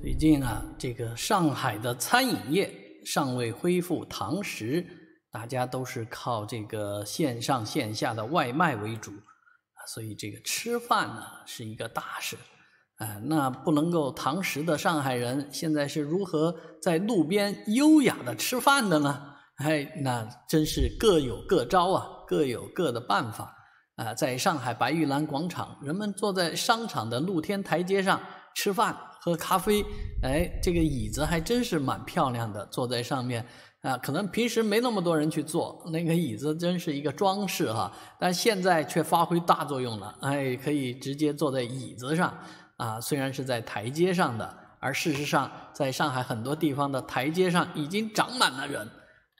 最近啊，这个上海的餐饮业尚未恢复堂食，大家都是靠这个线上线下的外卖为主所以这个吃饭呢是一个大事，哎，那不能够堂食的上海人，现在是如何在路边优雅的吃饭的呢？哎，那真是各有各招啊，各有各的办法啊，在上海白玉兰广场，人们坐在商场的露天台阶上吃饭。喝咖啡，哎，这个椅子还真是蛮漂亮的，坐在上面，啊，可能平时没那么多人去坐，那个椅子真是一个装饰哈，但现在却发挥大作用了，哎，可以直接坐在椅子上，啊，虽然是在台阶上的，而事实上，在上海很多地方的台阶上已经长满了人，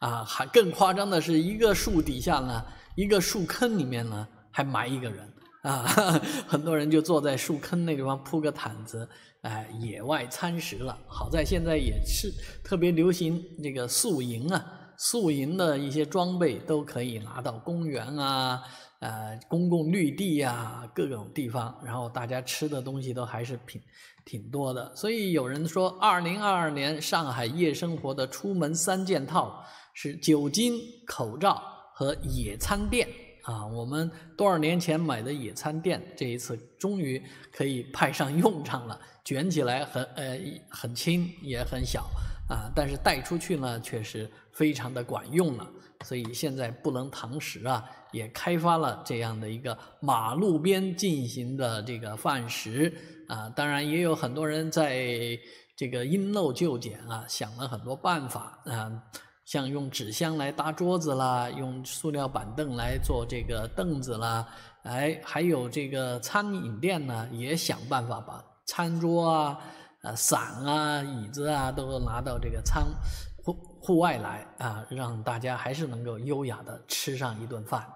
啊，还更夸张的是，一个树底下呢，一个树坑里面呢，还埋一个人。啊，很多人就坐在树坑那地方铺个毯子，哎，野外餐食了。好在现在也是特别流行那个宿营啊，宿营的一些装备都可以拿到公园啊、呃公共绿地啊，各种地方，然后大家吃的东西都还是挺挺多的。所以有人说，二零二二年上海夜生活的出门三件套是酒精、口罩和野餐垫。啊，我们多少年前买的野餐垫，这一次终于可以派上用场了。卷起来很呃很轻，也很小啊，但是带出去呢，确实非常的管用了。所以现在不能堂食啊，也开发了这样的一个马路边进行的这个饭食啊。当然也有很多人在这个因陋就简啊，想了很多办法啊。像用纸箱来搭桌子啦，用塑料板凳来做这个凳子啦，哎，还有这个餐饮店呢，也想办法把餐桌啊、啊伞啊、椅子啊都拿到这个仓户户外来啊，让大家还是能够优雅的吃上一顿饭。